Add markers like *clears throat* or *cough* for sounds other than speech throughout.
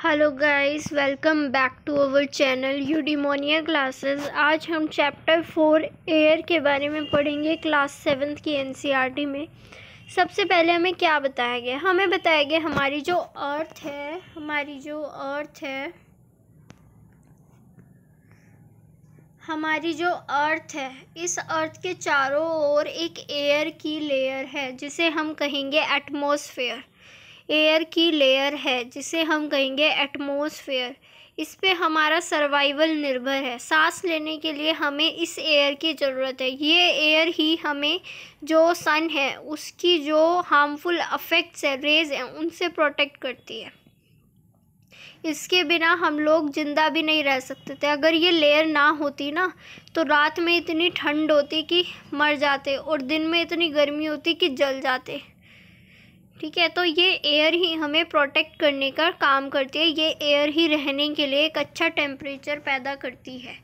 hello guys welcome back to our channel Eudaimonia classes आज हम chapter four air के बारे में पढ़ेंगे क्लास सेवन्थ की एनसीईआरटी e में सबसे पहले हमें क्या बताया गया हमें बताया गया हमारी जो अर्थ है हमारी जो अर्थ है हमारी जो अर्थ है इस अर्थ के चारों ओर एक एयर की लेयर है जिसे हम कहेंगे एटमोसफेयर एयर की लेयर है जिसे हम कहेंगे एटमोसफेयर इस पे हमारा सर्वाइवल निर्भर है सांस लेने के लिए हमें इस एयर की ज़रूरत है ये एयर ही हमें जो सन है उसकी जो हार्मफुल अफेक्ट्स है रेज हैं उनसे प्रोटेक्ट करती है इसके बिना हम लोग ज़िंदा भी नहीं रह सकते थे अगर ये लेयर ना होती ना तो रात में इतनी ठंड होती कि मर जाते और दिन में इतनी गर्मी होती कि जल जाते ठीक है तो ये एयर ही हमें प्रोटेक्ट करने का काम करती है ये एयर ही रहने के लिए एक अच्छा टेम्परेचर पैदा करती है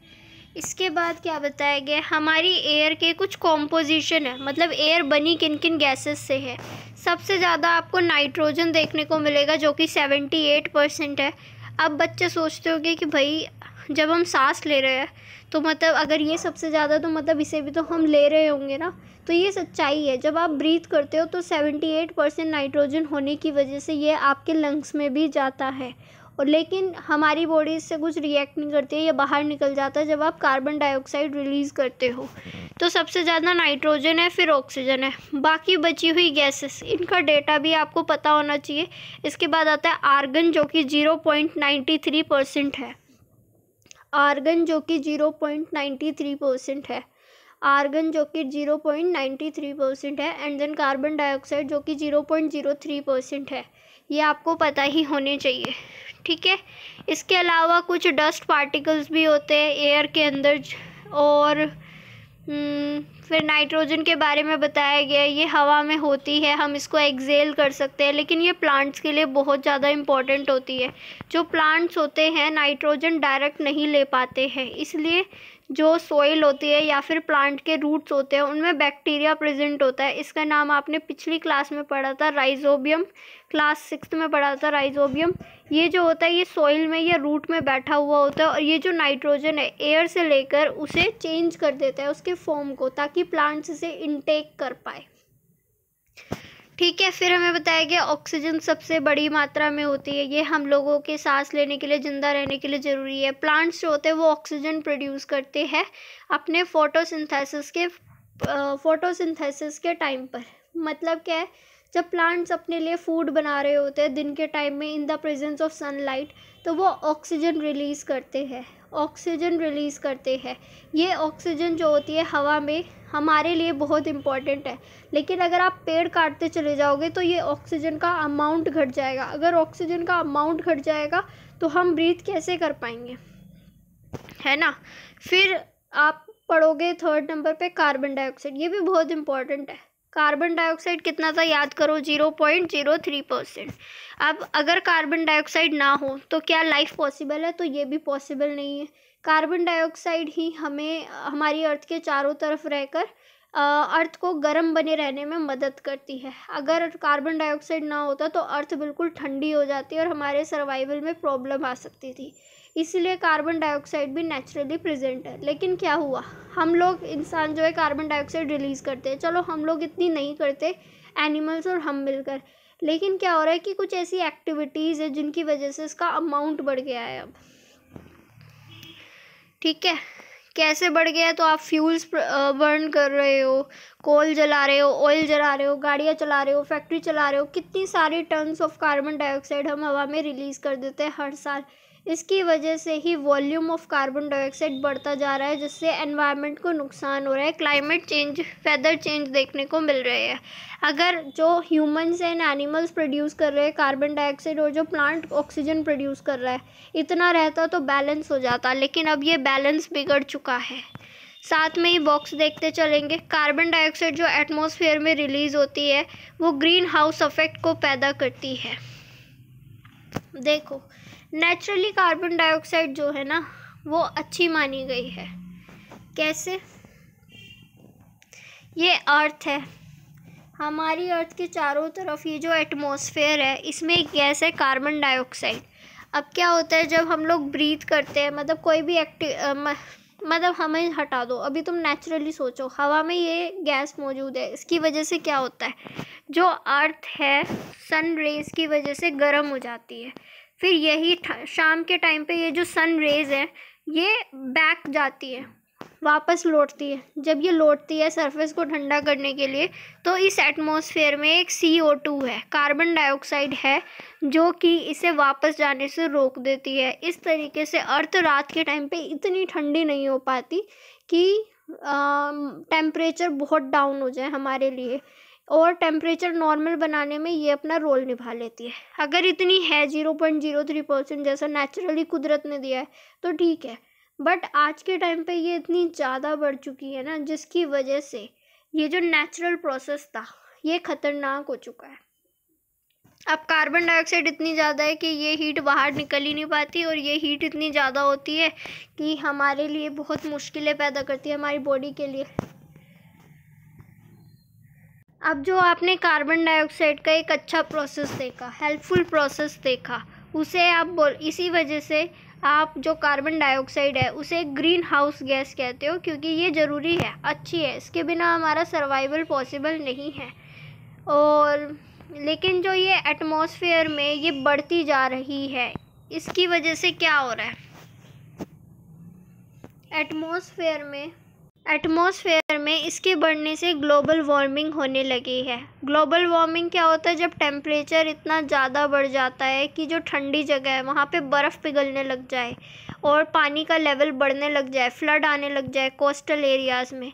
इसके बाद क्या बताया गया हमारी एयर के कुछ कॉम्पोजिशन है मतलब एयर बनी किन किन गैसेस से है सबसे ज़्यादा आपको नाइट्रोजन देखने को मिलेगा जो कि सेवेंटी एट परसेंट है अब बच्चे सोचते होंगे कि भाई जब हम सांस ले रहे हैं तो मतलब अगर ये सबसे ज़्यादा तो मतलब इसे भी तो हम ले रहे होंगे ना तो ये सच्चाई है जब आप ब्रीथ करते हो तो 78 परसेंट नाइट्रोजन होने की वजह से ये आपके लंग्स में भी जाता है और लेकिन हमारी बॉडी इससे कुछ रिएक्ट नहीं करती है या बाहर निकल जाता है जब आप कार्बन डाइऑक्साइड रिलीज़ करते हो तो सबसे ज़्यादा नाइट्रोजन है फिर ऑक्सीजन है बाकी बची हुई गैसेस इनका डेटा भी आपको पता होना चाहिए इसके बाद आता है आर्गन जो कि zero point ninety three percent है आर्गन जो कि zero point ninety three percent है आर्गन जो कि zero point ninety three percent है एंड देन कार्बन डाइऑक्साइड जो कि zero point zero three percent है ये आपको पता ही होने चाहिए ठीक है इसके अलावा कुछ डस्ट पार्टिकल्स भी होते हैं एयर के अंदर और हम्म, फिर नाइट्रोजन के बारे में बताया गया ये हवा में होती है हम इसको एक्जेल कर सकते हैं लेकिन ये प्लांट्स के लिए बहुत ज़्यादा इम्पॉर्टेंट होती है जो प्लांट्स होते हैं नाइट्रोजन डायरेक्ट नहीं ले पाते हैं इसलिए जो सोइल होती है या फिर प्लांट के रूट्स होते हैं उनमें बैक्टीरिया प्रेजेंट होता है इसका नाम आपने पिछली क्लास में पढ़ा था राइजोबियम क्लास सिक्स में पढ़ा था राइजोबियम ये जो होता है ये सॉइल में या रूट में बैठा हुआ होता है और ये जो नाइट्रोजन है एयर से लेकर उसे चेंज कर देता है उसके फॉर्म को ताकि प्लांट्स इसे इनटेक कर पाए ठीक है फिर हमें बताया गया ऑक्सीजन सबसे बड़ी मात्रा में होती है ये हम लोगों के सांस लेने के लिए ज़िंदा रहने के लिए ज़रूरी है प्लांट्स जो होते हैं वो ऑक्सीजन प्रोड्यूस करते हैं अपने फोटोसिंथेसिस के फोटोसिंथेसिस के टाइम पर मतलब क्या है जब प्लांट्स अपने लिए फूड बना रहे होते हैं दिन के टाइम में in the presence of sunlight तो वो ऑक्सीजन रिलीज़ करते हैं ऑक्सीजन रिलीज़ करते हैं ये ऑक्सीजन जो होती है हवा में हमारे लिए बहुत इम्पॉर्टेंट है लेकिन अगर आप पेड़ काटते चले जाओगे तो ये ऑक्सीजन का अमाउंट घट जाएगा अगर ऑक्सीजन का अमाउंट घट जाएगा तो हम ब्रीथ कैसे कर पाएंगे है ना फिर आप पढ़ोगे थर्ड नंबर पे कार्बन डाइऑक्साइड ये भी बहुत इम्पॉर्टेंट है कार्बन डाइऑक्साइड कितना था याद करो zero point zero three percent अब अगर कार्बन डाइऑक्साइड ना हो तो क्या लाइफ पॉसिबल है तो ये भी पॉसिबल नहीं है कार्बन डाइऑक्साइड ही हमें हमारी अर्थ के चारों तरफ रहकर अर्थ को गर्म बने रहने में मदद करती है अगर कार्बन डाइऑक्साइड ना होता तो अर्थ बिल्कुल ठंडी हो जाती और हमारे सर्वाइवल में प्रॉब्लम आ सकती थी इसीलिए कार्बन डाइऑक्साइड भी नेचुरली प्रेजेंट है लेकिन क्या हुआ हम लोग इंसान जो है कार्बन डाइऑक्साइड रिलीज़ करते हैं चलो हम लोग इतनी नहीं करते एनिमल्स और हम मिलकर लेकिन क्या हो रहा है कि कुछ ऐसी एक्टिविटीज़ है जिनकी वजह से इसका अमाउंट बढ़ गया है अब ठीक है कैसे बढ़ गया तो आप फ्यूल्स बर्न कर रहे हो कोल जला रहे हो ऑयल जला रहे हो गाड़ियाँ चला रहे हो फैक्ट्री चला रहे हो कितनी सारी टन्स ऑफ कार्बन डाइऑक्साइड हम हवा में रिलीज़ कर देते हैं हर साल इसकी वजह से ही वॉल्यूम ऑफ कार्बन डाइऑक्साइड बढ़ता जा रहा है जिससे एनवायरनमेंट को नुकसान हो रहा है क्लाइमेट चेंज वेदर चेंज देखने को मिल रहे हैं अगर जो ह्यूमंस एंड एनिमल्स प्रोड्यूस कर रहे हैं कार्बन डाइऑक्साइड और जो प्लांट ऑक्सीजन प्रोड्यूस कर रहा है इतना रहता तो बैलेंस हो जाता लेकिन अब ये बैलेंस बिगड़ चुका है साथ में ही बॉक्स देखते चलेंगे कार्बन डाइऑक्साइड जो एटमॉस्फेयर में रिलीज़ होती है वो ग्रीन हाउस अफेक्ट को पैदा करती है देखो नेचुरली कार्बन डाइऑक्साइड जो है ना वो अच्छी मानी गई है कैसे ये अर्थ है हमारी अर्थ के चारों तरफ ये जो एटमॉस्फेयर है इसमें एक गैस है कार्बन डाइऑक्साइड अब क्या होता है जब हम लोग ब्रीथ करते हैं मतलब कोई भी एक्टि मतलब हमें हटा दो अभी तुम नेचुरली सोचो हवा में ये गैस मौजूद है इसकी वजह से क्या होता है जो अर्थ है सन रेज की वजह से गर्म हो जाती है फिर यही शाम के टाइम पे ये जो सन रेज है ये बैक जाती है वापस लौटती है जब ये लौटती है सरफेस को ठंडा करने के लिए तो इस एटमॉस्फेयर में एक सी ओ टू है कार्बन डाइऑक्साइड है जो कि इसे वापस जाने से रोक देती है इस तरीके से अर्थ रात के टाइम पे इतनी ठंडी नहीं हो पाती कि टेम्परेचर बहुत डाउन हो जाए हमारे लिए और टेम्परेचर नॉर्मल बनाने में ये अपना रोल निभा लेती है अगर इतनी है zero point zero three percent जैसा नेचुरली कुदरत ने दिया है तो ठीक है बट आज के टाइम पे ये इतनी ज़्यादा बढ़ चुकी है ना जिसकी वजह से ये जो नेचुरल प्रोसेस था ये ख़तरनाक हो चुका है अब कार्बन डाइऑक्साइड इतनी ज़्यादा है कि ये हीट बाहर निकल ही नहीं पाती और ये हीट इतनी ज़्यादा होती है कि हमारे लिए बहुत मुश्किलें पैदा करती है हमारी बॉडी के लिए अब जो आपने कार्बन डाइऑक्साइड का एक अच्छा प्रोसेस देखा हेल्पफुल प्रोसेस देखा उसे आप बोल इसी वजह से आप जो कार्बन डाइऑक्साइड है उसे ग्रीन हाउस गैस कहते हो क्योंकि ये ज़रूरी है अच्छी है इसके बिना हमारा सर्वाइवल पॉसिबल नहीं है और लेकिन जो ये एटमॉस्फेयर में ये बढ़ती जा रही है इसकी वजह से क्या हो रहा है एटमॉस्फेयर में एटमॉस्फेयर में इसके बढ़ने से ग्लोबल वार्मिंग होने लगी है ग्लोबल वार्मिंग क्या होता है जब टेम्परेचर इतना ज़्यादा बढ़ जाता है कि जो ठंडी जगह है वहाँ पे बर्फ़ पिघलने लग जाए और पानी का लेवल बढ़ने लग जाए फ्लड आने लग जाए कोस्टल एरियाज़ में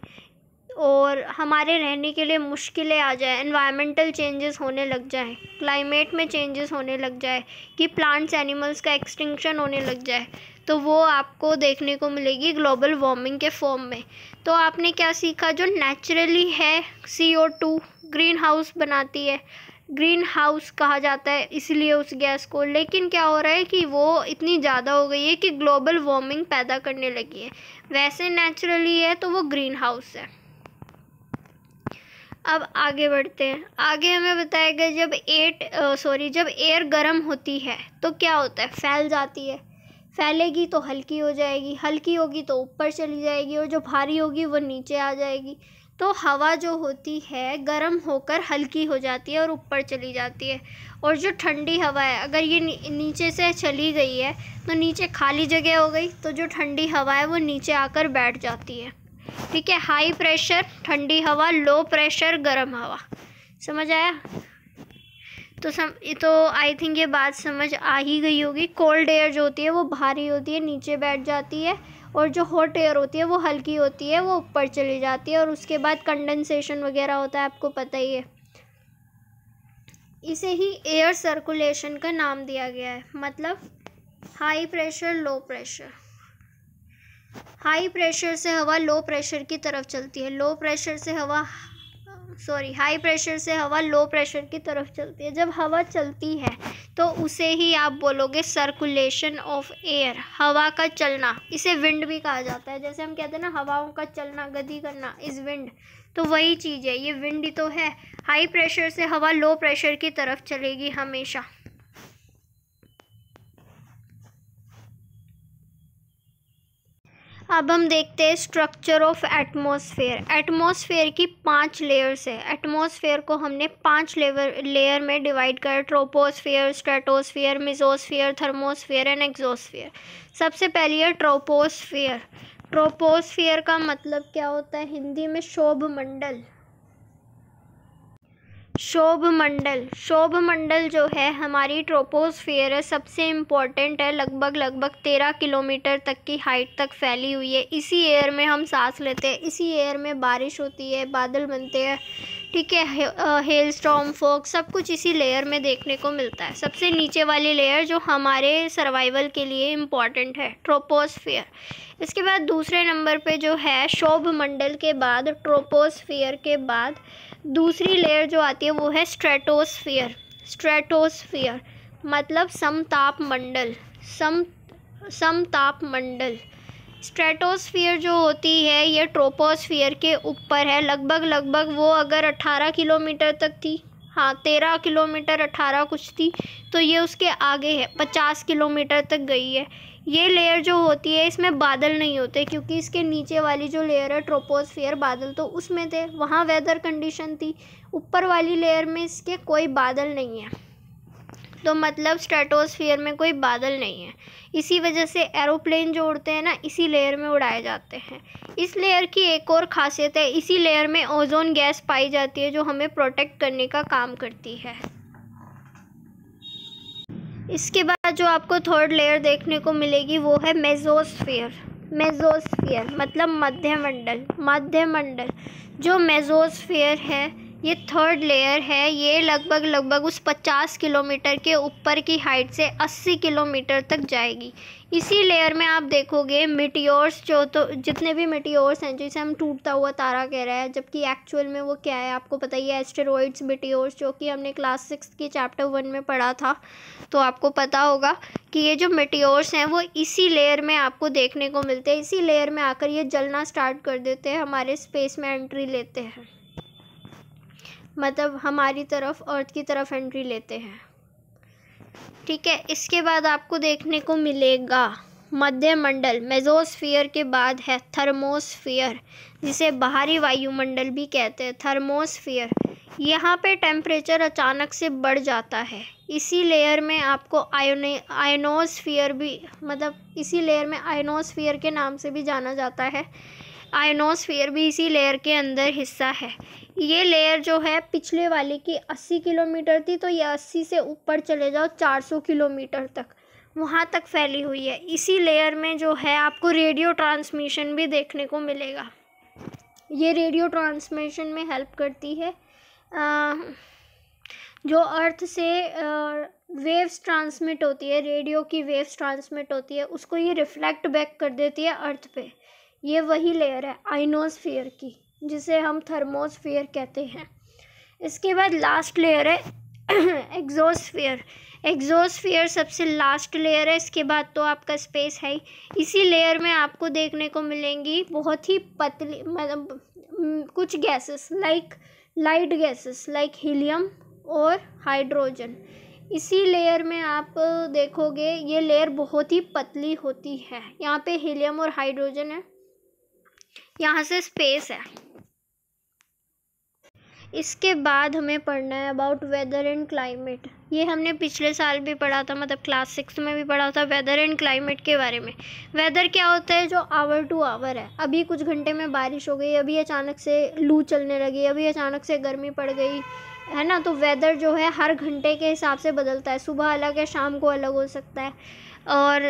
और हमारे रहने के लिए मुश्किलें आ जाए इन्वायरमेंटल चेंजेस होने लग जाए क्लाइमेट में चेंजेस होने लग जाए कि प्लांट्स एनिमल्स का एक्सटिंक्शन होने लग जाए तो वो आपको देखने को मिलेगी ग्लोबल वार्मिंग के फॉर्म में तो आपने क्या सीखा जो नेचुरली है C O two green house बनाती है ग्रीन हाउस कहा जाता है इसलिए उस गैस को लेकिन क्या हो रहा है कि वो इतनी ज़्यादा हो गई है कि ग्लोबल वार्मिंग पैदा करने लगी है वैसे नेचुरली है तो वो ग्रीन हाउस है अब आगे बढ़ते हैं आगे हमें बताया गया जब एट सॉरी जब एयर गर्म होती है तो क्या होता है फैल जाती है फैलेगी तो हल्की हो जाएगी हल्की होगी तो ऊपर चली जाएगी और जो भारी होगी वो नीचे आ जाएगी तो हवा जो होती है गर्म होकर हल्की हो जाती है और ऊपर चली जाती है और जो ठंडी हवा है अगर ये नीचे से चली गई है तो नीचे खाली जगह हो गई तो जो ठंडी हवा है वो नीचे आकर बैठ जाती है ठीक है हाई प्रेशर ठंडी हवा लो प्रेशर गर्म हवा समझ आया तो सम तो आई थिंक ये बात समझ आ ही गई होगी कोल्ड एयर जो होती है वो भारी होती है नीचे बैठ जाती है और जो हॉट एयर होती है वो हल्की होती है वो ऊपर चली जाती है और उसके बाद कंडेंसेशन वगैरह होता है आपको पता ही है इसे ही एयर सर्कुलेशन का नाम दिया गया है मतलब high pressure low pressure high pressure से हवा लो प्रेशर की तरफ चलती है लो प्रेशर से हवा सॉरी हाई प्रेशर से हवा लो प्रेशर की तरफ चलती है जब हवा चलती है तो उसे ही आप बोलोगे सर्कुलेशन ऑफ एयर हवा का चलना इसे विंड भी कहा जाता है जैसे हम कहते हैं ना हवाओं का चलना गति करना इज़ विंड तो वही चीज़ है ये विंड ही तो है हाई प्रेशर से हवा लो प्रेशर की तरफ चलेगी हमेशा अब हम देखते हैं स्ट्रक्चर ऑफ एटमॉस्फेयर एटमॉस्फेयर की पांच लेयर्स है एटमॉस्फेयर को हमने पांच लेवर लेयर में डिवाइड कर troposphere stratosphere mesosphere thermosphere and exosphere सबसे पहली है ट्रोपोस्फेयर ट्रोपोस्फेयर का मतलब क्या होता है हिंदी में शोभ मंडल शोभ मंडल शोभ मंडल जो है हमारी ट्रोपोस्फेयर है सबसे इम्पॉर्टेंट है लगभग लगभग तेरह किलोमीटर तक की हाइट तक फैली हुई है इसी एयर में हम सांस लेते हैं इसी एयर में बारिश होती है बादल बनते हैं ठीक है हेल स्टॉम फोक सब कुछ इसी लेयर में देखने को मिलता है सबसे नीचे वाली लेयर जो हमारे सर्वाइवल के लिए इम्पॉर्टेंट है ट्रोपोस्फियर इसके बाद दूसरे नंबर पे जो है शोभ मंडल के बाद ट्रोपोस्फियर के बाद दूसरी लेयर जो आती है वो है स्ट्रेटोस्फियर स्ट्रेटोस्फियर मतलब समताप मंडल सम समताप मंडल स्ट्रेटोस्फीयर जो होती है ये ट्रोपोस्फीयर के ऊपर है लगभग लगभग वो अगर अट्ठारह किलोमीटर तक थी हाँ तेरह किलोमीटर अट्ठारह कुछ थी तो ये उसके आगे है पचास किलोमीटर तक गई है ये लेयर जो होती है इसमें बादल नहीं होते क्योंकि इसके नीचे वाली जो लेयर है ट्रोपोस्फीयर बादल तो उसमें थे वहाँ वेदर कंडीशन थी ऊपर वाली लेयर में इसके कोई बादल नहीं है तो मतलब स्ट्रेटोस्फीयर में कोई बादल नहीं है इसी वजह से एरोप्लेन जो उड़ते हैं ना इसी लेयर में उड़ाए जाते हैं इस लेयर की एक और खासियत है इसी लेयर में ओजोन गैस पाई जाती है जो हमें प्रोटेक्ट करने का काम करती है इसके बाद जो आपको थर्ड लेयर देखने को मिलेगी वो है मेजोस्फीयर मेजोस्फीयर मतलब मध्यमंडल मध्यमंडल जो मेजोस्फीयर है ये थर्ड लेयर है ये लगभग लगभग उस 50 किलोमीटर के ऊपर की हाइट से 80 किलोमीटर तक जाएगी इसी लेयर में आप देखोगे मिटियोर्स जो तो जितने भी मिटियोर्स हैं जिसे हम टूटता हुआ तारा कह रहे हैं जबकि एक्चुअल में वो क्या है आपको पता ही है एस्टेरॉइड्स मिटियोर्स जो कि हमने क्लास सिक्स के चैप्टर वन में पढ़ा था तो आपको पता होगा कि ये जो मिटियोर्स हैं वो इसी लेयर में आपको देखने को मिलते हैं इसी लेयर में आकर ये जलना स्टार्ट कर देते हैं हमारे स्पेस में एंट्री लेते हैं मतलब हमारी तरफ अर्थ की तरफ एंट्री लेते हैं ठीक है इसके बाद आपको देखने को मिलेगा मध्यमंडल मंडल मेजोस्फीयर के बाद है थर्मोस्फीयर जिसे बाहरी वायुमंडल भी कहते हैं थर्मोस्फीयर यहाँ पे टेम्परेचर अचानक से बढ़ जाता है इसी लेयर में आपको आयोने आयनोस्फीयर भी मतलब इसी लेयर में आयनोस्फीयर के नाम से भी जाना जाता है आयनोस्फीयर भी इसी लेयर के अंदर हिस्सा है ये लेयर जो है पिछले वाले की अस्सी किलोमीटर थी तो ये अस्सी से ऊपर चले जाओ चार सौ किलोमीटर तक वहाँ तक फैली हुई है इसी लेयर में जो है आपको रेडियो ट्रांसमिशन भी देखने को मिलेगा ये रेडियो ट्रांसमिशन में हेल्प करती है आ, जो अर्थ से आ, वेव्स ट्रांसमिट होती है रेडियो की वेव्स ट्रांसमिट होती है उसको ये रिफ्लेक्ट बैक कर देती है अर्थ पे ये वही लेयर है आइनोसफियर की जिसे हम थर्मोस्फीयर कहते हैं इसके बाद लास्ट लेयर है एग्जोस्फीयर *clears throat* एग्जोस्फीयर सबसे लास्ट लेयर है इसके बाद तो आपका स्पेस है ही इसी लेयर में आपको देखने को मिलेंगी बहुत ही पतली मतलब हम्म, कुछ gases like light gases like helium और हाइड्रोजन इसी लेयर में आप देखोगे ये लेयर बहुत ही पतली होती है यहाँ पे हीलियम और हाइड्रोजन है यहाँ से स्पेस है इसके बाद हमें पढ़ना है अबाउट वेदर एंड क्लाइमेट ये हमने पिछले साल भी पढ़ा था मतलब क्लास सिक्स में भी पढ़ा था वेदर एंड क्लाइमेट के बारे में वेदर क्या होता है जो आवर टू आवर है अभी कुछ घंटे में बारिश हो गई अभी अचानक से लू चलने लगी अभी अचानक से गर्मी पड़ गई है ना तो वेदर जो है हर घंटे के हिसाब से बदलता है सुबह अलग है शाम को अलग हो सकता है और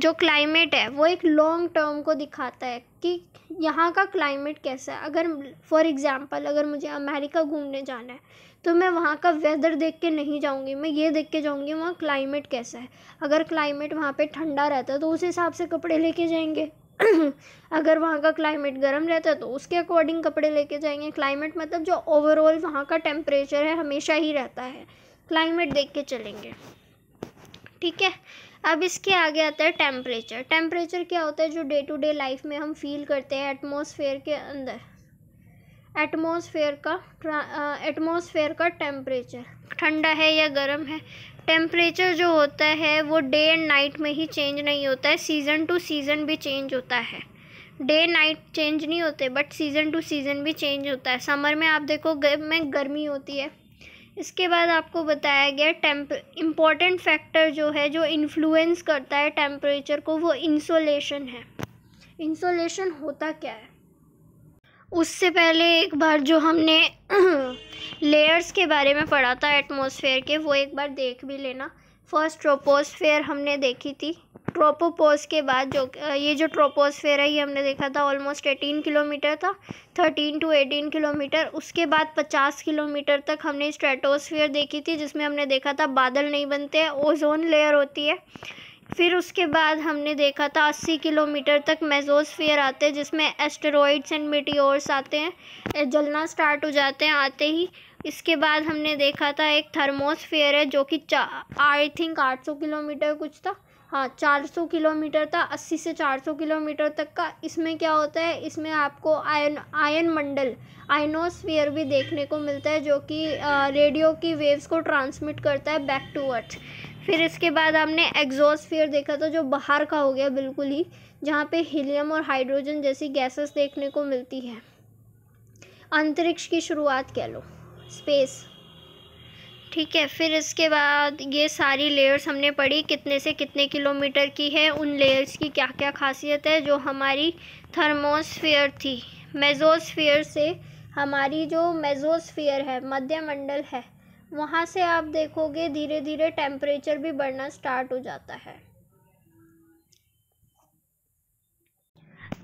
जो क्लाइमेट है वो एक लॉन्ग टर्म को दिखाता है कि यहाँ का क्लाइमेट कैसा है अगर फॉर एग्ज़ाम्पल अगर मुझे अमेरिका घूमने जाना है तो मैं वहाँ का वेदर देख के नहीं जाऊँगी मैं ये देख के जाऊँगी वहाँ क्लाइमेट कैसा है अगर क्लाइमेट वहाँ पे ठंडा रहता है तो उस हिसाब से कपड़े लेके जाएंगे *clears throat* अगर वहाँ का क्लाइमेट गर्म रहता है तो उसके अकॉर्डिंग कपड़े लेके जाएंगे क्लाइमेट मतलब जो ओवरऑल वहाँ का टेम्परेचर है हमेशा ही रहता है क्लाइमेट देख के चलेंगे ठीक है अब इसके आगे आता है टेम्परेचर टेम्परेचर क्या होता है जो डे टू डे लाइफ में हम फील करते हैं एटमोसफेयर के अंदर एटमोसफेयर का एटमोसफेयर का टेम्परेचर ठंडा है या गर्म है टेम्परेचर जो होता है वो डे एंड नाइट में ही चेंज नहीं होता है सीज़न टू सीज़न भी चेंज होता है डे नाइट चेंज नहीं होते बट सीज़न टू सीज़न भी चेंज होता है समर में आप देखो में गर्मी होती है इसके बाद आपको बताया गया टेम्प इम्पॉर्टेंट फैक्टर जो है जो इन्फ्लुएंस करता है टेम्परेचर को वो इंसोलेशन है इंसोलेशन होता क्या है उससे पहले एक बार जो हमने लेयर्स *clears throat* के बारे में पढ़ा था एटमॉस्फेयर के वो एक बार देख भी लेना फर्स्ट ट्रोपोस्फेयर हमने देखी थी ट्रोपोपोज के बाद जो ये जो ट्रोपोस्फेयर है ये हमने देखा था ऑलमोस्ट एटीन किलोमीटर था थर्टीन टू एटीन किलोमीटर उसके बाद पचास किलोमीटर तक हमने स्ट्रेटोस्फेयर देखी थी जिसमें हमने देखा था बादल नहीं बनते हैं ओजोन लेयर होती है फिर उसके बाद हमने देखा था अस्सी किलोमीटर तक मेजोस्फीयर आते हैं जिसमें एस्टेरॉइड्स एंड मिटियोर्स आते हैं जलना स्टार्ट हो जाते हैं आते ही इसके बाद हमने देखा था एक थर्मोस्फीयर है जो कि आई थिंक सौ किलोमीटर कुछ था हाँ 400 किलोमीटर था 80 से 400 किलोमीटर तक का इसमें क्या होता है इसमें आपको आयन आयन मंडल आयनोस्फीयर भी देखने को मिलता है जो कि रेडियो की वेव्स को ट्रांसमिट करता है बैक टू अर्थ फिर इसके बाद हमने एग्जॉस्फीयर देखा था जो बाहर का हो गया बिल्कुल ही जहाँ पे हीलियम और हाइड्रोजन जैसी गैसेस देखने को मिलती है अंतरिक्ष की शुरुआत कह लो स्पेस ठीक है फिर इसके बाद ये सारी लेयर्स हमने पढ़ी कितने से कितने किलोमीटर की है उन लेयर्स की क्या क्या खासियत है जो हमारी थर्मोस्फीयर थी मेजोस्फीयर से हमारी जो मेजोस्फीयर है मध्यमंडल है वहाँ से आप देखोगे धीरे धीरे टेम्परेचर भी बढ़ना स्टार्ट हो जाता है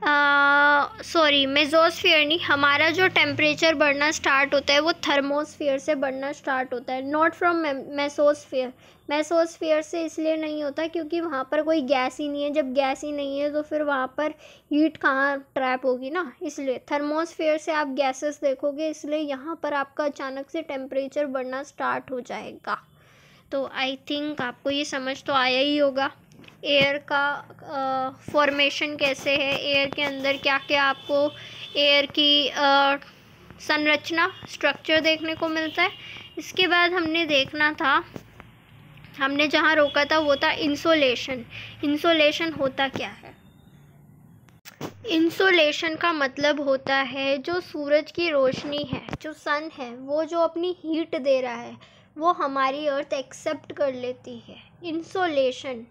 सॉरी मेजोसफियर नहीं हमारा जो टेम्परेचर बढ़ना स्टार्ट होता है वो थर्मोस्फियर से बढ़ना स्टार्ट होता है नॉट फ्रॉम मेसोसफियर मेसोस्फियर से इसलिए नहीं होता क्योंकि वहाँ पर कोई गैस ही नहीं है जब गैस ही नहीं है तो फिर वहाँ पर हीट कहाँ ट्रैप होगी ना इसलिए थर्मोस्फियर से आप गैसेस देखोगे इसलिए यहाँ पर आपका अचानक से टेम्परेचर बढ़ना स्टार्ट हो जाएगा तो आई थिंक आपको ये समझ तो आया ही होगा एयर का फॉर्मेशन कैसे है एयर के अंदर क्या क्या आपको एयर की आ, संरचना स्ट्रक्चर देखने को मिलता है इसके बाद हमने देखना था हमने जहाँ रोका था वो था इंसोलेशन इंसोलेशन होता क्या है इंसोलेशन का मतलब होता है जो सूरज की रोशनी है जो सन है वो जो अपनी हीट दे रहा है वो हमारी अर्थ एक्सेप्ट कर लेती है इंसोलेशन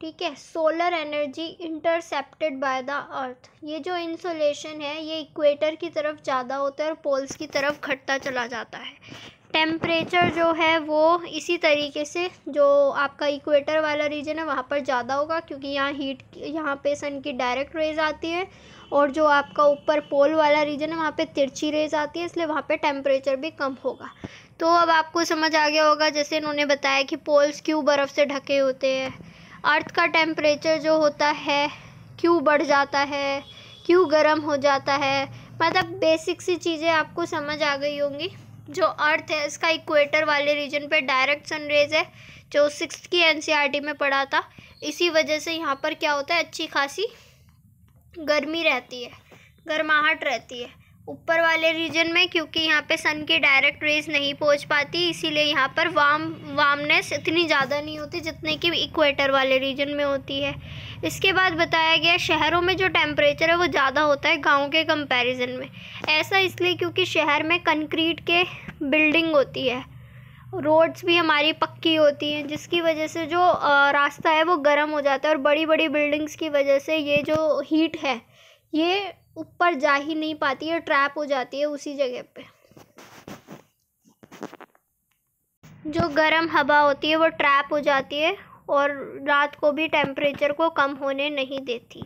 ठीक है solar energy intercepted by the earth ये जो इंसोलेशन है ये इक्वेटर की तरफ ज़्यादा होता है और पोल्स की तरफ घटता चला जाता है टेम्परेचर जो है वो इसी तरीके से जो आपका इक्वेटर वाला रीजन है वहाँ पर ज़्यादा होगा क्योंकि यहाँ हीट यहाँ पे सन की डायरेक्ट रेज आती है और जो आपका ऊपर पोल वाला रीजन है वहाँ पे तिरछी रेज आती है इसलिए वहाँ पे टेम्परेचर भी कम होगा तो अब आपको समझ आ गया होगा जैसे इन्होंने बताया कि पोल्स क्यों बर्फ़ से ढके होते हैं अर्थ का टेम्परेचर जो होता है क्यों बढ़ जाता है क्यों गर्म हो जाता है मतलब बेसिक सी चीज़ें आपको समझ आ गई होंगी जो अर्थ है इसका इक्वेटर वाले रीजन पे डायरेक्ट सनरेज है जो सिक्स की एन e में पढ़ा था इसी वजह से यहाँ पर क्या होता है अच्छी खासी गर्मी रहती है गर्माहट रहती है ऊपर वाले रीजन में क्योंकि यहाँ पे सन की डायरेक्ट रेज नहीं पहुँच पाती इसीलिए यहाँ पर वाम वामनेस इतनी ज़्यादा नहीं होती जितने कि इक्वेटर वाले रीजन में होती है इसके बाद बताया गया शहरों में जो टेम्परेचर है वो ज़्यादा होता है गाँव के कंपेरिजन में ऐसा इसलिए क्योंकि शहर में कंक्रीट के बिल्डिंग होती है रोड्स भी हमारी पक्की होती हैं जिसकी वजह से जो रास्ता है वो गर्म हो जाता है और बड़ी बड़ी बिल्डिंग्स की वजह से ये जो हीट है ये ऊपर जा ही नहीं पाती है ट्रैप हो जाती है उसी जगह पे जो गर्म हवा होती है वो ट्रैप हो जाती है और रात को भी टेम्परेचर को कम होने नहीं देती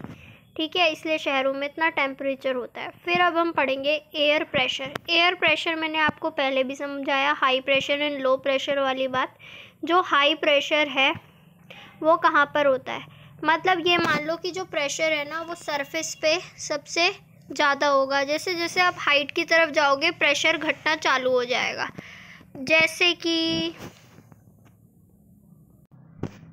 ठीक है इसलिए शहरों में इतना टेम्परेचर होता है फिर अब हम पढ़ेंगे एयर प्रेशर एयर प्रेशर मैंने आपको पहले भी समझाया high pressure and low pressure वाली बात जो हाई प्रेशर है वो कहाँ पर होता है मतलब ये मान लो कि जो प्रेशर है ना वो सरफेस पे सबसे ज़्यादा होगा जैसे जैसे आप हाइट की तरफ जाओगे प्रेशर घटना चालू हो जाएगा जैसे कि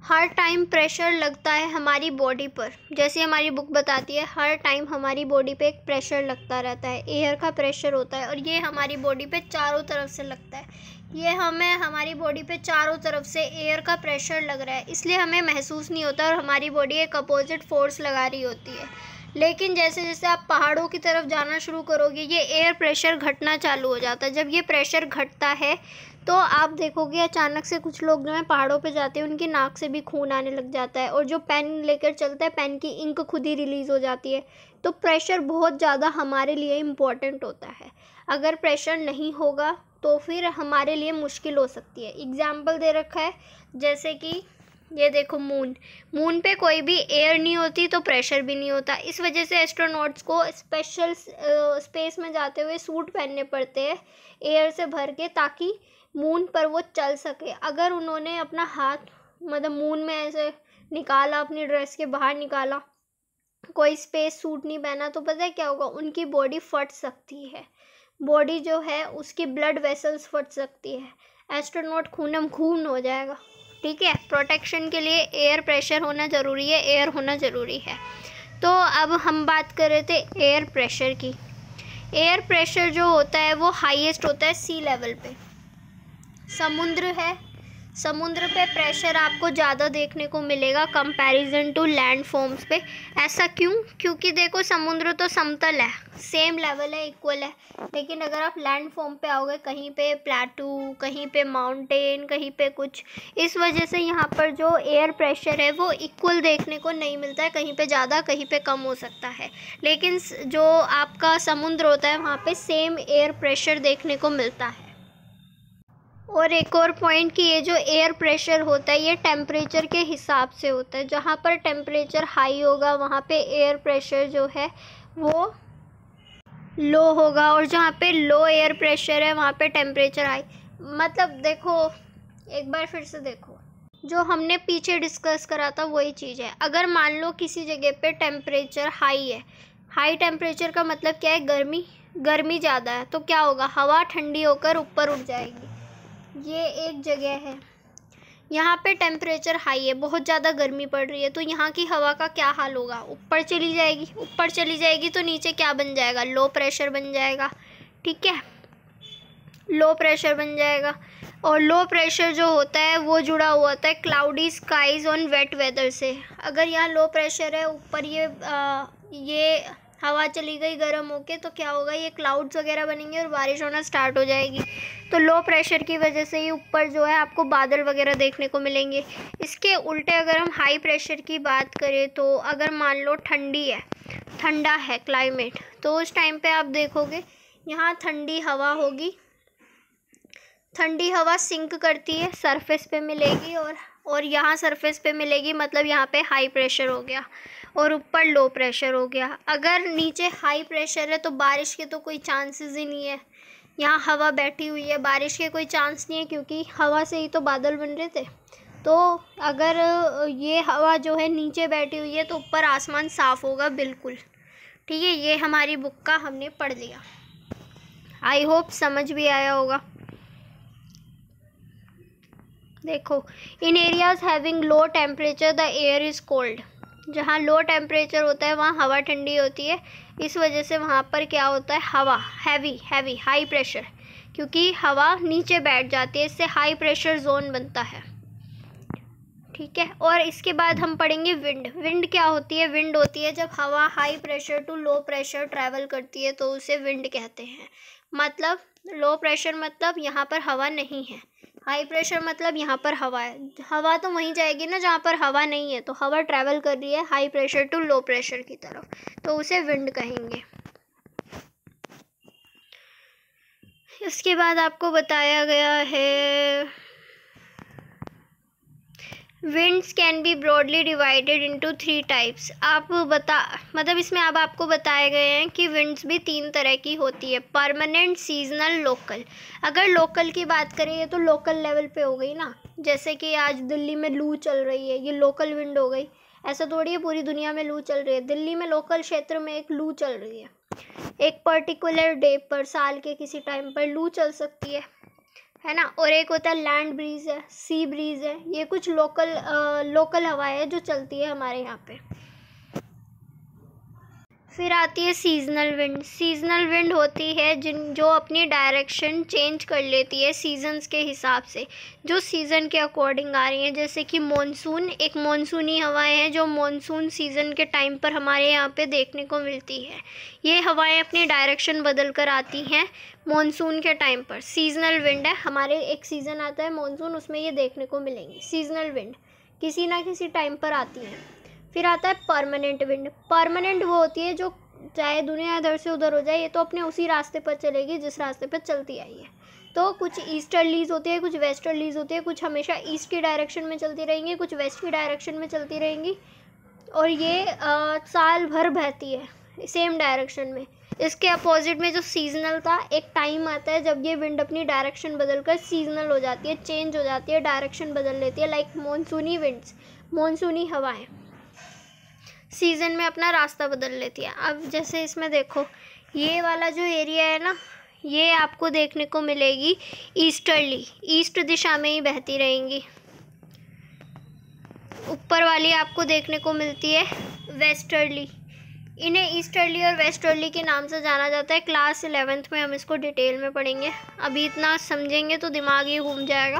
हर टाइम प्रेशर लगता है हमारी बॉडी पर जैसे हमारी बुक बताती है हर टाइम हमारी बॉडी पे एक प्रेशर लगता रहता है एयर का प्रेशर होता है और ये हमारी बॉडी पे चारों तरफ से लगता है ये हमें हमारी बॉडी पे चारों तरफ से एयर का प्रेशर लग रहा है इसलिए हमें महसूस नहीं होता और हमारी बॉडी एक अपोजिट फोर्स लगा रही होती है लेकिन जैसे जैसे आप पहाड़ों की तरफ जाना शुरू करोगे ये एयर प्रेशर घटना चालू हो जाता है जब ये प्रेशर घटता है तो आप देखोगे अचानक से कुछ लोग जो हैं पहाड़ों पे जाते हैं उनकी नाक से भी खून आने लग जाता है और जो पेन लेकर चलता है पेन की इंक खुद ही रिलीज़ हो जाती है तो प्रेशर बहुत ज़्यादा हमारे लिए इम्पॉर्टेंट होता है अगर प्रेशर नहीं होगा तो फिर हमारे लिए मुश्किल हो सकती है एग्जाम्पल दे रखा है जैसे कि ये देखो मून मून पे कोई भी एयर नहीं होती तो प्रेशर भी नहीं होता इस वजह से एस्ट्रोनॉट्स को स्पेशल स्पेस में जाते हुए सूट पहनने पड़ते हैं एयर से भर के ताकि मून पर वो चल सके अगर उन्होंने अपना हाथ मतलब मून में ऐसे निकाला अपनी ड्रेस के बाहर निकाला कोई स्पेस सूट नहीं पहना तो पता है क्या होगा उनकी बॉडी फट सकती है बॉडी जो है उसकी ब्लड वेसल्स फट सकती है एस्ट्रोनॉट खूनम खून हो जाएगा ठीक है प्रोटेक्शन के लिए एयर प्रेशर होना ज़रूरी है एयर होना ज़रूरी है तो अब हम बात कर रहे थे एयर प्रेशर की एयर प्रेशर जो होता है वो हाईएस्ट होता है सी लेवल पे समुद्र है समुद्र पे प्रेशर आपको ज़्यादा देखने को मिलेगा कंपैरिजन टू लैंड फॉर्म्स पे ऐसा क्यों क्योंकि देखो समुद्र तो समतल है सेम लेवल है इक्वल है लेकिन अगर आप लैंड फॉर्म पे आओगे कहीं पे प्लाटू कहीं पे माउंटेन कहीं पे कुछ इस वजह से यहाँ पर जो एयर प्रेशर है वो इक्वल देखने को नहीं मिलता है कहीं पर ज़्यादा कहीं पर कम हो सकता है लेकिन जो आपका समुद्र होता है वहाँ पर सेम एयर प्रेशर देखने को मिलता है और एक और पॉइंट कि ये जो एयर प्रेशर होता है ये टेम्परेचर के हिसाब से होता है जहाँ पर टेम्परेचर हाई होगा वहाँ पे एयर प्रेशर जो है वो लो होगा और जहाँ पे लो एयर प्रेशर है वहाँ पे टेम्परेचर हाई मतलब देखो एक बार फिर से देखो जो हमने पीछे डिस्कस करा था वही चीज़ है अगर मान लो किसी जगह पे टेम्परेचर हाई है हाई टेम्परेचर का मतलब क्या है गर्मी गर्मी ज़्यादा है तो क्या होगा हवा ठंडी होकर ऊपर उठ जाएगी ये एक जगह है यहाँ पे टेम्परेचर हाई है बहुत ज़्यादा गर्मी पड़ रही है तो यहाँ की हवा का क्या हाल होगा ऊपर चली जाएगी ऊपर चली जाएगी तो नीचे क्या बन जाएगा लो प्रेशर बन जाएगा ठीक है लो प्रेशर बन जाएगा और लो प्रेशर जो होता है वो जुड़ा हुआ होता है cloudy skies on wet weather से अगर यहाँ लो प्रेशर है ऊपर ये आ, ये हवा चली गई गर्म होके तो क्या होगा ये क्लाउड्स वगैरह बनेंगे और बारिश होना स्टार्ट हो जाएगी तो लो प्रेशर की वजह से ही ऊपर जो है आपको बादल वगैरह देखने को मिलेंगे इसके उल्टे अगर हम हाई प्रेशर की बात करें तो अगर मान लो ठंडी है ठंडा है क्लाइमेट तो उस टाइम पर आप देखोगे यहाँ ठंडी हवा होगी ठंडी हवा सिंक करती है सरफेस पे मिलेगी और और यहाँ सरफेस पे मिलेगी मतलब यहाँ पे हाई प्रेशर हो गया और ऊपर लो प्रेशर हो गया अगर नीचे हाई प्रेशर है तो बारिश के तो कोई चांसेस ही नहीं है यहाँ हवा बैठी हुई है बारिश के कोई चांस नहीं है क्योंकि हवा से ही तो बादल बन रहे थे तो अगर ये हवा जो है नीचे बैठी हुई है तो ऊपर आसमान साफ़ होगा बिल्कुल ठीक है ये हमारी बुक का हमने पढ़ लिया आई होप समझ भी आया होगा देखो in areas having low temperature the air is cold जहाँ लो टेम्परेचर होता है वहाँ हवा ठंडी होती है इस वजह से वहाँ पर क्या होता है हवा हैवी हैवी हाई प्रेशर क्योंकि हवा नीचे बैठ जाती है इससे हाई प्रेशर जोन बनता है ठीक है और इसके बाद हम पढ़ेंगे विंड विंड क्या होती है विंड होती है जब हवा high pressure to low pressure travel करती है तो उसे विंड कहते हैं मतलब लो प्रेशर मतलब यहाँ पर हवा नहीं है हाई प्रेशर मतलब यहाँ पर हवा है हवा तो वहीं जाएगी ना जहाँ पर हवा नहीं है तो हवा ट्रैवल कर रही है high pressure to low pressure की तरफ तो उसे विंड कहेंगे इसके बाद आपको बताया गया है winds can be broadly divided into three types आप बता मतलब इसमें अब आपको बताए गए हैं कि विंड्स भी तीन तरह की होती है परमानेंट सीजनल लोकल अगर लोकल की बात करें ये तो लोकल लेवल पे हो गई ना जैसे कि आज दिल्ली में लू चल रही है ये लोकल विंड हो गई ऐसा थोड़ी है पूरी दुनिया में लू चल रही है दिल्ली में लोकल क्षेत्र में एक लू चल रही है एक पर्टिकुलर डे पर साल के किसी टाइम पर लू चल सकती है है ना और एक होता है लैंड ब्रीज़ है सी ब्रीज़ है ये कुछ लोकल लोकल हवाएं है जो चलती है हमारे यहाँ पे फिर आती है सीजनल विंड सीजनल विंड होती है जिन जो अपनी डायरेक्शन चेंज कर लेती है सीजन्स के हिसाब से जो सीज़न के अकॉर्डिंग आ रही हैं जैसे कि मॉनसून एक मॉनसूनी हवाएं हैं जो मॉनसून सीज़न के टाइम पर हमारे यहाँ पे देखने को मिलती है ये हवाएं अपनी डायरेक्शन बदल कर आती हैं मॉनसून के टाइम पर सीजनल विंड है हमारे एक सीज़न आता है मानसून उसमें ये देखने को मिलेंगी सीजनल विंड किसी ना किसी टाइम पर आती हैं फिर आता है परमानेंट विंड परमानेंट वो होती है जो चाहे दुनिया इधर से उधर हो जाए ये तो अपने उसी रास्ते पर चलेगी जिस रास्ते पर चलती आई है तो कुछ ईस्टर्लीज होती है कुछ वेस्टर्लीज होती है कुछ हमेशा ईस्ट की डायरेक्शन में चलती रहेंगी कुछ वेस्ट की डायरेक्शन में चलती रहेंगी और ये आ, साल भर बहती है सेम डायरेक्शन में इसके अपोजिट में जो सीजनल था एक टाइम आता है जब ये विंड अपनी डायरेक्शन बदल कर सीजनल हो जाती है चेंज हो जाती है डायरेक्शन बदल लेती है लाइक मानसूनी विंड्स मानसूनी हवाएं सीज़न में अपना रास्ता बदल लेती है अब जैसे इसमें देखो ये वाला जो एरिया है ना ये आपको देखने को मिलेगी ईस्टर्ली ईस्ट दिशा में ही बहती रहेंगी ऊपर वाली आपको देखने को मिलती है वेस्टर्ली इन्हें ईस्टर्ली और वेस्टर्ली के नाम से जाना जाता है क्लास एलेवेंथ में हम इसको डिटेल में पढ़ेंगे अभी इतना समझेंगे तो दिमाग ही घूम जाएगा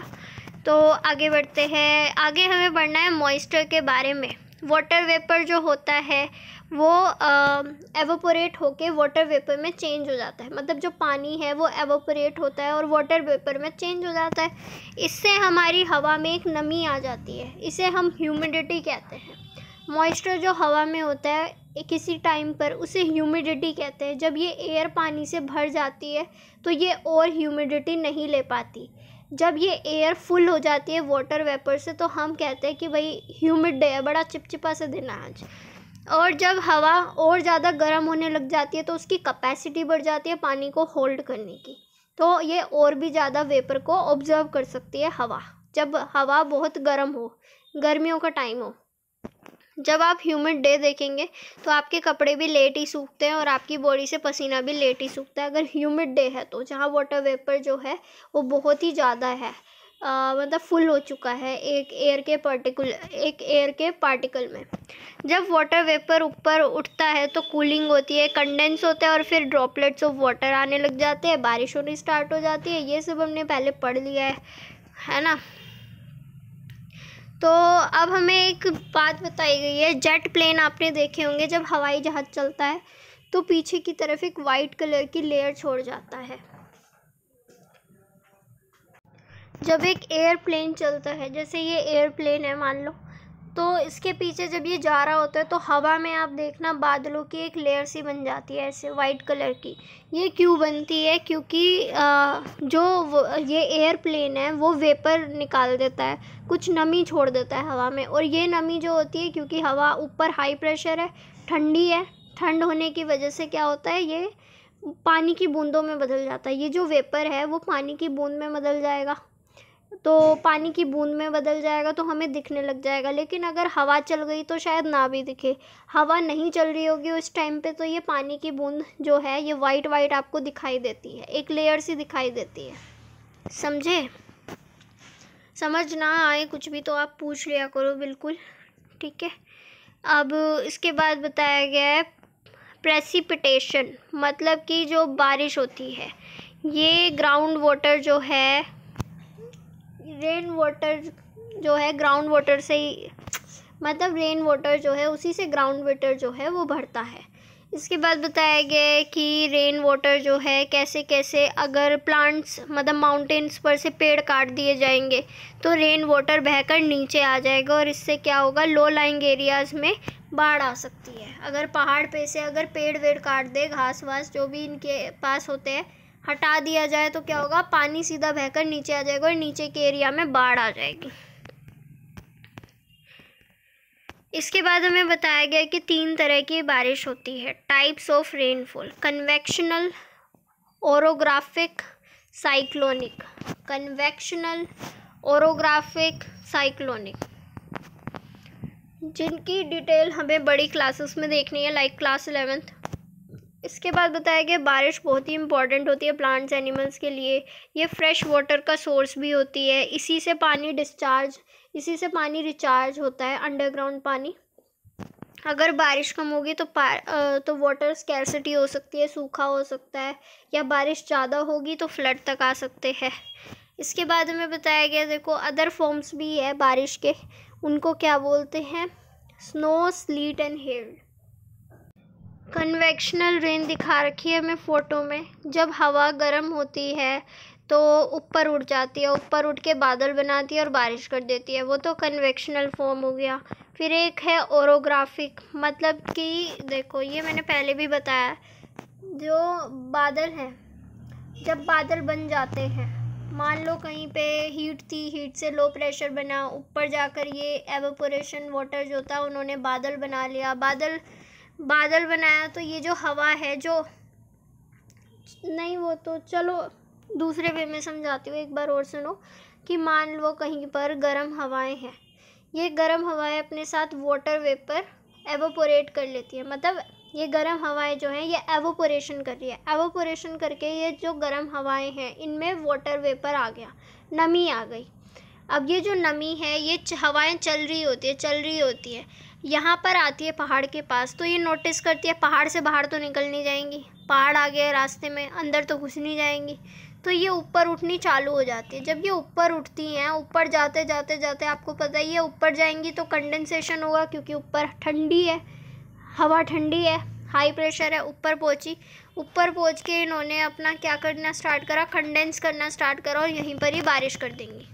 तो आगे बढ़ते हैं आगे हमें पढ़ना है मॉइस्चर के बारे में वाटर वेपर जो होता है वो एवोपोरेट होके वाटर वेपर में चेंज हो जाता है मतलब जो पानी है वो एवोपोरेट होता है और वाटर वेपर में चेंज हो जाता है इससे हमारी हवा में एक नमी आ जाती है इसे हम ह्यूमिडिटी कहते हैं मॉइस्चर जो हवा में होता है किसी टाइम पर उसे ह्यूमिडिटी कहते हैं जब ये एयर पानी से भर जाती है तो ये और ह्यूमिडिटी नहीं ले पाती जब ये एयर फुल हो जाती है वाटर वेपर से तो हम कहते हैं कि भाई ह्यूमिड डे है बड़ा चिपचिपा से दिन है आज और जब हवा और ज़्यादा गर्म होने लग जाती है तो उसकी कैपेसिटी बढ़ जाती है पानी को होल्ड करने की तो ये और भी ज़्यादा वेपर को ऑब्जर्व कर सकती है हवा जब हवा बहुत गर्म हो गर्मियों का टाइम हो जब आप ह्यूमिड डे देखेंगे तो आपके कपड़े भी लेट ही सूखते हैं और आपकी बॉडी से पसीना भी लेट ही सूखता है अगर ह्यूमिड डे है तो जहाँ वाटर वेपर जो है वो बहुत ही ज़्यादा है आ, मतलब फुल हो चुका है एक एयर के पार्टिकल एक एयर के पार्टिकल में जब वाटर वेपर ऊपर उठता है तो कूलिंग होती है कंडेंस होता है और फिर ड्रॉपलेट्स ऑफ वाटर आने लग जाते हैं बारिश होनी स्टार्ट हो जाती है ये सब हमने पहले पढ़ लिया है है ना तो अब हमें एक बात बताई गई है जेट प्लेन आपने देखे होंगे जब हवाई जहाज़ चलता है तो पीछे की तरफ एक वाइट कलर की लेयर छोड़ जाता है जब एक एयरप्लेन चलता है जैसे ये एयरप्लेन है मान लो तो इसके पीछे जब ये जा रहा होता है तो हवा में आप देखना बादलों की एक लेयर सी बन जाती है ऐसे वाइट कलर की ये क्यों बनती है क्योंकि जो ये एयरप्लेन है वो वेपर निकाल देता है कुछ नमी छोड़ देता है हवा में और ये नमी जो होती है क्योंकि हवा ऊपर हाई प्रेशर है ठंडी है ठंड होने की वजह से क्या होता है ये पानी की बूंदों में बदल जाता है ये जो वेपर है वो पानी की बूंद में बदल जाएगा तो पानी की बूंद में बदल जाएगा तो हमें दिखने लग जाएगा लेकिन अगर हवा चल गई तो शायद ना भी दिखे हवा नहीं चल रही होगी उस टाइम पे तो ये पानी की बूंद जो है ये वाइट वाइट आपको दिखाई देती है एक लेयर सी दिखाई देती है समझे समझ ना आए कुछ भी तो आप पूछ लिया करो बिल्कुल ठीक है अब इसके बाद बताया गया है प्रेसिपिटेशन मतलब कि जो बारिश होती है ये ग्राउंड वाटर जो है रेन वाटर जो है ग्राउंड वाटर से ही मतलब रेन वाटर जो है उसी से ग्राउंड वाटर जो है वो भरता है इसके बाद बताया गया है कि रेन वाटर जो है कैसे कैसे अगर प्लांट्स मतलब माउंटेन्स पर से पेड़ काट दिए जाएंगे तो रेन वाटर बहकर नीचे आ जाएगा और इससे क्या होगा लो लाइंग एरियाज़ में बाढ़ आ सकती है अगर पहाड़ पे से अगर पेड़ वेड़ काट दे घास वास जो भी इनके पास होते हैं हटा दिया जाए तो क्या होगा पानी सीधा बहकर नीचे आ जाएगा और नीचे के एरिया में बाढ़ आ जाएगी इसके बाद हमें बताया गया कि तीन तरह की बारिश होती है types of rainfall convectional orographic cyclonic convectional orographic cyclonic जिनकी डिटेल हमें बड़ी क्लासेस में देखनी है लाइक क्लास इलेवेंथ इसके बाद बताया गया बारिश बहुत ही इंपॉर्टेंट होती है प्लांट्स एनिमल्स के लिए ये फ्रेश वाटर का सोर्स भी होती है इसी से पानी डिस्चार्ज इसी से पानी रिचार्ज होता है अंडरग्राउंड पानी अगर बारिश कम होगी तो पा तो वाटर स्कैरसिटी हो सकती है सूखा हो सकता है या बारिश ज़्यादा होगी तो फ्लड तक आ सकते हैं इसके बाद हमें बताया गया देखो अदर फॉर्म्स भी है बारिश के उनको क्या बोलते हैं snow sleet and hail convectional rain दिखा रखी है हमें फ़ोटो में जब हवा गर्म होती है तो ऊपर उठ जाती है ऊपर उठ के बादल बनाती है और बारिश कर देती है वो तो कन्वेक्शनल फॉर्म हो गया फिर एक है ओरोग्राफिक मतलब कि देखो ये मैंने पहले भी बताया जो बादल हैं जब बादल बन जाते हैं मान लो कहीं पे हीट थी हीट से लो प्रेशर बना ऊपर जाकर ये एवोपोरेशन वाटर जो था उन्होंने बादल बना लिया बादल बादल बनाया तो ये जो हवा है जो नहीं वो तो चलो दूसरे वे में समझाती हूँ एक बार और सुनो कि मान लो कहीं पर गर्म हवाएं हैं ये गर्म हवाएं अपने साथ वाटर वेपर एवोपोरेट कर लेती है मतलब ये गर्म हवाएं जो हैं ये एवोपोरेशन कर रही है एवोपोरेशन करके ये जो गर्म हवाएं हैं इनमें वाटर वेपर आ गया नमी आ गई अब ये जो नमी है ये हवाएं चल रही होती है चल रही होती है यहाँ पर आती है पहाड़ के पास तो ये नोटिस करती है पहाड़ से बाहर तो निकल नहीं जाएंगी पहाड़ आ गया रास्ते में अंदर तो घुस नहीं जाएंगी तो ये ऊपर उठनी चालू हो जाती है जब ये ऊपर उठती हैं ऊपर जाते जाते जाते आपको पता ही है ऊपर जाएंगी तो कंडेंसेशन होगा क्योंकि ऊपर ठंडी है हवा ठंडी है हाई प्रेशर है ऊपर पहुँची ऊपर पहुँच के इन्होंने अपना क्या करना स्टार्ट करा कंडेंस करना स्टार्ट करा और यहीं पर ही बारिश कर देंगी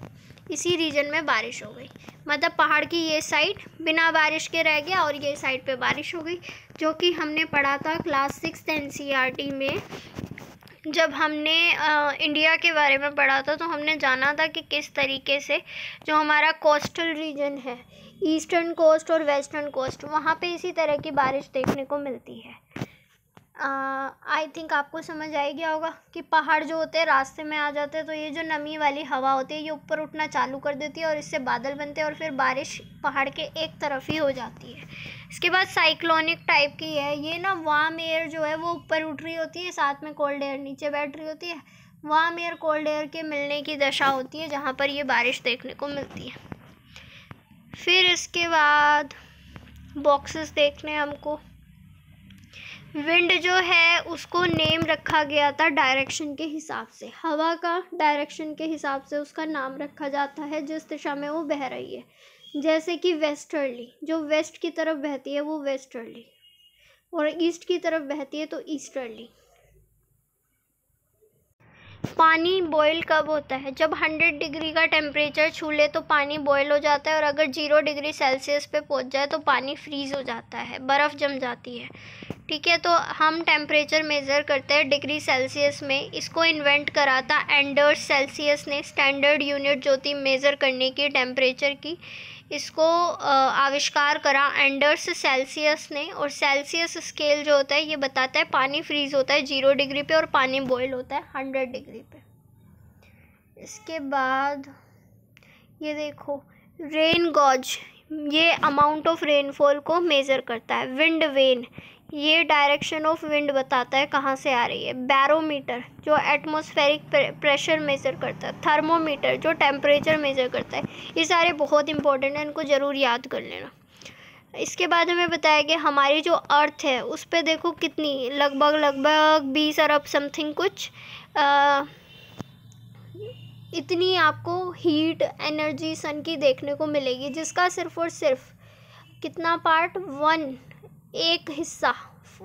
इसी रीजन में बारिश हो गई मतलब पहाड़ की ये साइड बिना बारिश के रह गया और ये साइड पे बारिश हो गई जो कि हमने पढ़ा था क्लास सिक्स एन में जब हमने आ, इंडिया के बारे में पढ़ा था तो हमने जाना था कि किस तरीके से जो हमारा कोस्टल रीजन है ईस्टर्न कोस्ट और वेस्टर्न कोस्ट वहाँ पे इसी तरह की बारिश देखने को मिलती है आई थिंक आपको समझ आ गया होगा कि पहाड़ जो होते हैं रास्ते में आ जाते हैं तो ये जो नमी वाली हवा होती है ये ऊपर उठना चालू कर देती है और इससे बादल बनते हैं और फिर बारिश पहाड़ के एक तरफ ही हो जाती है इसके बाद साइक्लोनिक टाइप की है ये ना वाम एयर जो है वो ऊपर उठ रही होती है साथ में कोल्ड एयर नीचे बैठ रही होती है वाम एयर कोल्ड एयर के मिलने की दशा होती है जहाँ पर ये बारिश देखने को मिलती है फिर इसके बाद बॉक्सेस देखने हमको विंड जो है उसको नेम रखा गया था डायरेक्शन के हिसाब से हवा का डायरेक्शन के हिसाब से उसका नाम रखा जाता है जिस दिशा में वो बह रही है जैसे कि वेस्टर्ली जो वेस्ट की तरफ बहती है वो वेस्टर्ली और ईस्ट की तरफ बहती है तो ईस्टर्ली पानी बॉयल कब होता है जब हंड्रेड डिग्री का टेम्परेचर छू ले तो पानी बॉयल हो जाता है और अगर जीरो डिग्री सेल्सियस पे पहुंच जाए तो पानी फ्रीज हो जाता है बर्फ़ जम जाती है ठीक है तो हम टेम्परेचर मेज़र करते हैं डिग्री सेल्सियस में इसको इन्वेंट करा था एंडर्स सेल्सियस ने स्टैंडर्ड यूनिट जो थी मेज़र करने की टेम्परेचर की इसको आविष्कार करा एंडर्स सेल्सियस ने और सेल्सियस स्केल जो होता है ये बताता है पानी फ्रीज होता है जीरो डिग्री पे और पानी बॉयल होता है हंड्रेड डिग्री पे इसके बाद ये देखो रेन गॉज ये अमाउंट ऑफ रेनफॉल को मेज़र करता है विंड वेन ये डायरेक्शन ऑफ विंड बताता है कहाँ से आ रही है बैरोमीटर जो एटमॉस्फेरिक प्रेशर मेज़र करता है थर्मोमीटर जो टेम्परेचर मेज़र करता है ये सारे बहुत इंपॉर्टेंट हैं इनको ज़रूर याद कर लेना इसके बाद हमें बताया कि हमारी जो अर्थ है उस पर देखो कितनी लगभग लगभग बीस अरब समथिंग कुछ आ, इतनी आपको हीट एनर्जी सन की देखने को मिलेगी जिसका सिर्फ और सिर्फ कितना पार्ट वन एक हिस्सा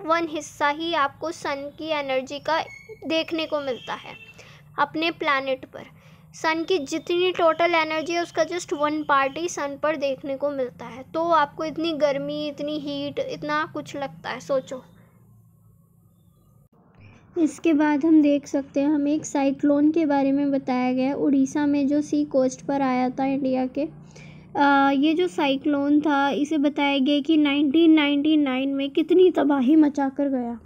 वन हिस्सा ही आपको सन की एनर्जी का देखने को मिलता है अपने प्लानट पर सन की जितनी टोटल एनर्जी है उसका जस्ट वन पार्ट ही सन पर देखने को मिलता है तो आपको इतनी गर्मी इतनी हीट इतना कुछ लगता है सोचो इसके बाद हम देख सकते हैं हमें एक साइक्लोन के बारे में बताया गया उड़ीसा में जो सी कोस्ट पर आया था इंडिया के ये जो साइक्लोन था इसे बताया गया कि 1999 में कितनी तबाही मचा कर गया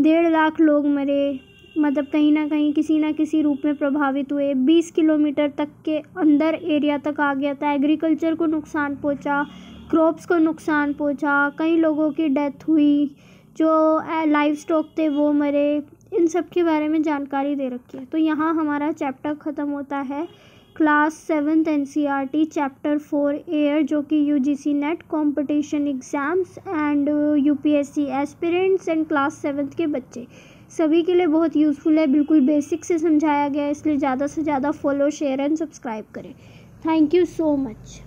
डेढ़ लाख लोग मरे मतलब कहीं ना कहीं किसी ना किसी रूप में प्रभावित हुए 20 किलोमीटर तक के अंदर एरिया तक आ गया था एग्रीकल्चर को नुकसान पहुंचा क्रॉप्स को नुकसान पहुंचा कई लोगों की डेथ हुई जो लाइव स्टॉक थे वो मरे इन सब के बारे में जानकारी दे रखी है तो यहाँ हमारा चैप्टर ख़त्म होता है class seventh N C R T chapter four air जो कि U G C NET competition exams and U P S C aspirants and class seventh के बच्चे सभी के लिए बहुत यूज़फुल है बिल्कुल बेसिक से समझाया गया है इसलिए ज़्यादा से ज़्यादा फॉलो शेयर एंड सब्सक्राइब करें थैंक यू सो मच